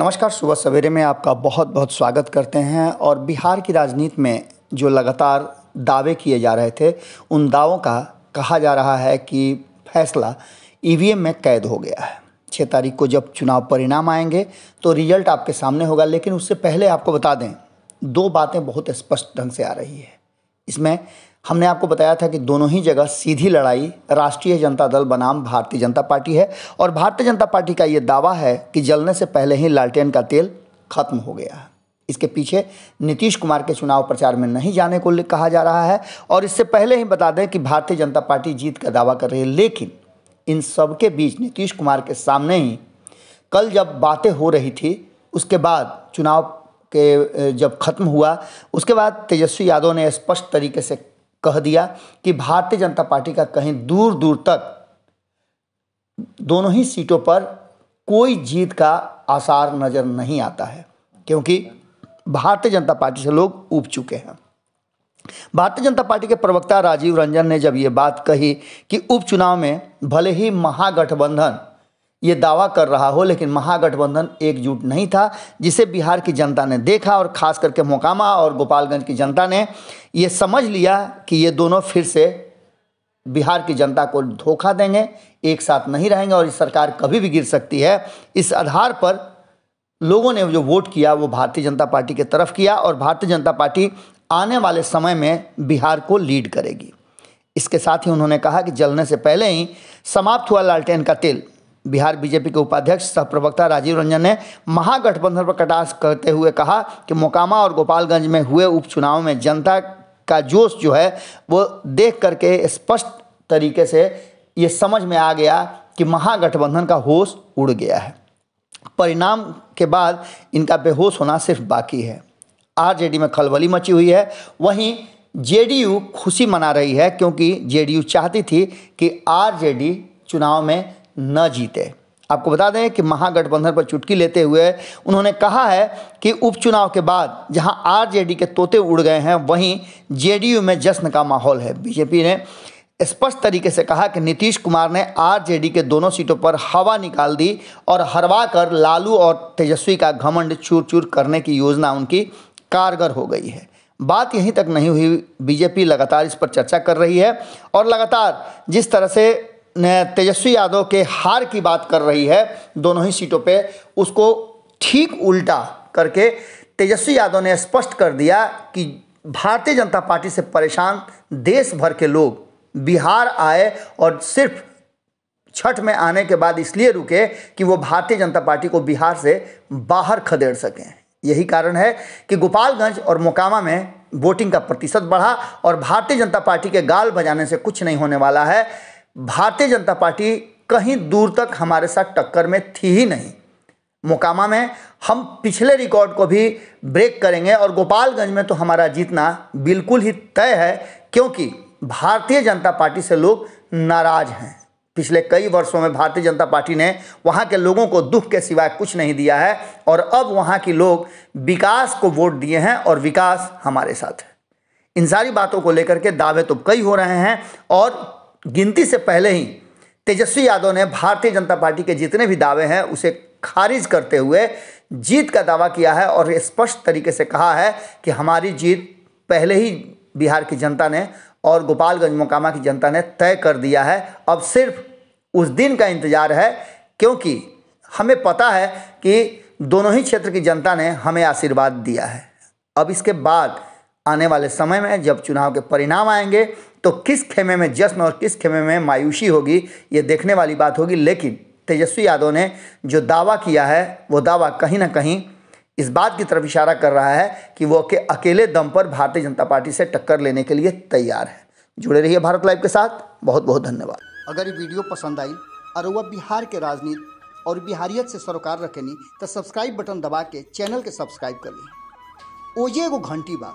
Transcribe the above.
नमस्कार सुबह सवेरे में आपका बहुत बहुत स्वागत करते हैं और बिहार की राजनीति में जो लगातार दावे किए जा रहे थे उन दावों का कहा जा रहा है कि फैसला ई में कैद हो गया है छः तारीख को जब चुनाव परिणाम आएंगे तो रिजल्ट आपके सामने होगा लेकिन उससे पहले आपको बता दें दो बातें बहुत स्पष्ट ढंग से आ रही है इसमें हमने आपको बताया था कि दोनों ही जगह सीधी लड़ाई राष्ट्रीय जनता दल बनाम भारतीय जनता पार्टी है और भारतीय जनता पार्टी का ये दावा है कि जलने से पहले ही लालटेन का तेल खत्म हो गया है इसके पीछे नीतीश कुमार के चुनाव प्रचार में नहीं जाने को कहा जा रहा है और इससे पहले ही बता दें कि भारतीय जनता पार्टी जीत का दावा कर रही है लेकिन इन सब के बीच नीतीश कुमार के सामने ही कल जब बातें हो रही थी उसके बाद चुनाव के जब खत्म हुआ उसके बाद तेजस्वी यादव ने स्पष्ट तरीके से कह दिया कि भारतीय जनता पार्टी का कहीं दूर दूर तक दोनों ही सीटों पर कोई जीत का आसार नज़र नहीं आता है क्योंकि भारतीय जनता पार्टी से लोग उब चुके हैं भारतीय जनता पार्टी के प्रवक्ता राजीव रंजन ने जब ये बात कही कि उपचुनाव में भले ही महागठबंधन ये दावा कर रहा हो लेकिन महागठबंधन एकजुट नहीं था जिसे बिहार की जनता ने देखा और खास करके मोकामा और गोपालगंज की जनता ने ये समझ लिया कि ये दोनों फिर से बिहार की जनता को धोखा देंगे एक साथ नहीं रहेंगे और इस सरकार कभी भी गिर सकती है इस आधार पर लोगों ने जो वोट किया वो भारतीय जनता पार्टी के तरफ किया और भारतीय जनता पार्टी आने वाले समय में बिहार को लीड करेगी इसके साथ ही उन्होंने कहा कि जलने से पहले ही समाप्त हुआ लालटेन का तेल बिहार बीजेपी के उपाध्यक्ष सह प्रवक्ता राजीव रंजन ने महागठबंधन पर कटाक्ष करते हुए कहा कि मोकामा और गोपालगंज में हुए उपचुनाव में जनता का जोश जो है वो देख करके स्पष्ट तरीके से ये समझ में आ गया कि महागठबंधन का होश उड़ गया है परिणाम के बाद इनका बेहोश होना सिर्फ बाकी है आरजेडी में खलबली मची हुई है वहीं जेडीयू खुशी मना रही है क्योंकि जेडीयू चाहती थी कि आरजेडी चुनाव में न जीते आपको बता दें कि महागठबंधन पर चुटकी लेते हुए उन्होंने कहा है कि उपचुनाव के बाद जहां आरजेडी के तोते उड़ गए हैं वहीं जेडीयू में जश्न का माहौल है बीजेपी ने स्पष्ट तरीके से कहा कि नीतीश कुमार ने आरजेडी के दोनों सीटों पर हवा निकाल दी और हरवा कर लालू और तेजस्वी का घमंड चूर चूर करने की योजना उनकी कारगर हो गई है बात यहीं तक नहीं हुई बीजेपी लगातार इस पर चर्चा कर रही है और लगातार जिस तरह से तेजस्वी यादव के हार की बात कर रही है दोनों ही सीटों पे उसको ठीक उल्टा करके तेजस्वी यादव ने स्पष्ट कर दिया कि भारतीय जनता पार्टी से परेशान देश भर के लोग बिहार आए और सिर्फ छठ में आने के बाद इसलिए रुके कि वो भारतीय जनता पार्टी को बिहार से बाहर खदेड़ सकें यही कारण है कि गोपालगंज और मोकामा में वोटिंग का प्रतिशत बढ़ा और भारतीय जनता पार्टी के गाल बजाने से कुछ नहीं होने वाला है भारतीय जनता पार्टी कहीं दूर तक हमारे साथ टक्कर में थी ही नहीं मोकामा में हम पिछले रिकॉर्ड को भी ब्रेक करेंगे और गोपालगंज में तो हमारा जीतना बिल्कुल ही तय है क्योंकि भारतीय जनता पार्टी से लोग नाराज हैं पिछले कई वर्षों में भारतीय जनता पार्टी ने वहाँ के लोगों को दुख के सिवाय कुछ नहीं दिया है और अब वहाँ के लोग विकास को वोट दिए हैं और विकास हमारे साथ है इन सारी बातों को लेकर के दावे तो कई हो रहे हैं और गिनती से पहले ही तेजस्वी यादव ने भारतीय जनता पार्टी के जितने भी दावे हैं उसे खारिज करते हुए जीत का दावा किया है और स्पष्ट तरीके से कहा है कि हमारी जीत पहले ही बिहार की जनता ने और गोपालगंज मोकामा की जनता ने तय कर दिया है अब सिर्फ उस दिन का इंतज़ार है क्योंकि हमें पता है कि दोनों ही क्षेत्र की जनता ने हमें आशीर्वाद दिया है अब इसके बाद आने वाले समय में जब चुनाव के परिणाम आएंगे तो किस खेमे में जश्न और किस खेमे में मायूसी होगी ये देखने वाली बात होगी लेकिन तेजस्वी यादव ने जो दावा किया है वो दावा कहीं ना कहीं इस बात की तरफ इशारा कर रहा है कि वो के अकेले दम पर भारतीय जनता पार्टी से टक्कर लेने के लिए तैयार है जुड़े रहिए भारत लाइव के साथ बहुत बहुत धन्यवाद अगर ये वीडियो पसंद आई और वह बिहार के राजनीति और बिहारियत से सरोकार रखेनी तो सब्सक्राइब बटन दबा के चैनल के सब्सक्राइब कर ली ओजे एगो घंटी बा